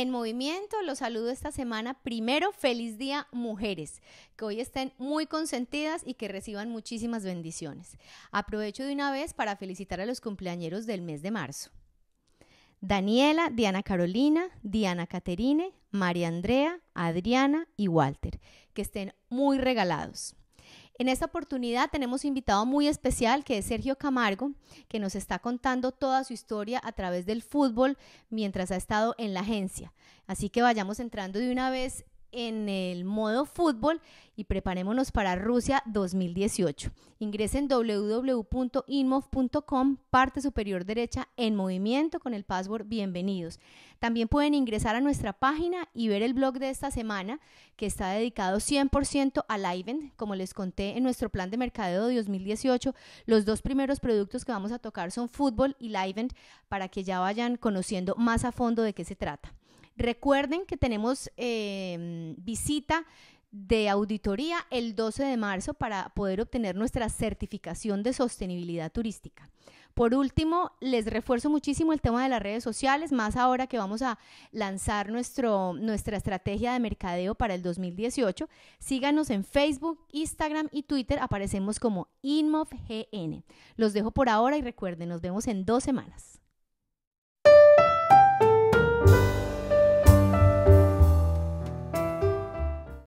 en movimiento. Los saludo esta semana. Primero, feliz día mujeres. Que hoy estén muy consentidas y que reciban muchísimas bendiciones. Aprovecho de una vez para felicitar a los cumpleañeros del mes de marzo. Daniela, Diana Carolina, Diana Caterine, María Andrea, Adriana y Walter. Que estén muy regalados. En esta oportunidad tenemos un invitado muy especial que es Sergio Camargo, que nos está contando toda su historia a través del fútbol mientras ha estado en la agencia. Así que vayamos entrando de una vez en el modo fútbol y preparémonos para Rusia 2018. Ingresen www.inmov.com, parte superior derecha en movimiento con el password bienvenidos. También pueden ingresar a nuestra página y ver el blog de esta semana que está dedicado 100% al Iven. Como les conté en nuestro plan de mercadeo de 2018, los dos primeros productos que vamos a tocar son fútbol y Liven para que ya vayan conociendo más a fondo de qué se trata. Recuerden que tenemos eh, visita de auditoría el 12 de marzo para poder obtener nuestra certificación de sostenibilidad turística. Por último, les refuerzo muchísimo el tema de las redes sociales, más ahora que vamos a lanzar nuestra estrategia de mercadeo para el 2018. Síganos en Facebook, Instagram y Twitter, aparecemos como InmovGN. Los dejo por ahora y recuerden, nos vemos en dos semanas.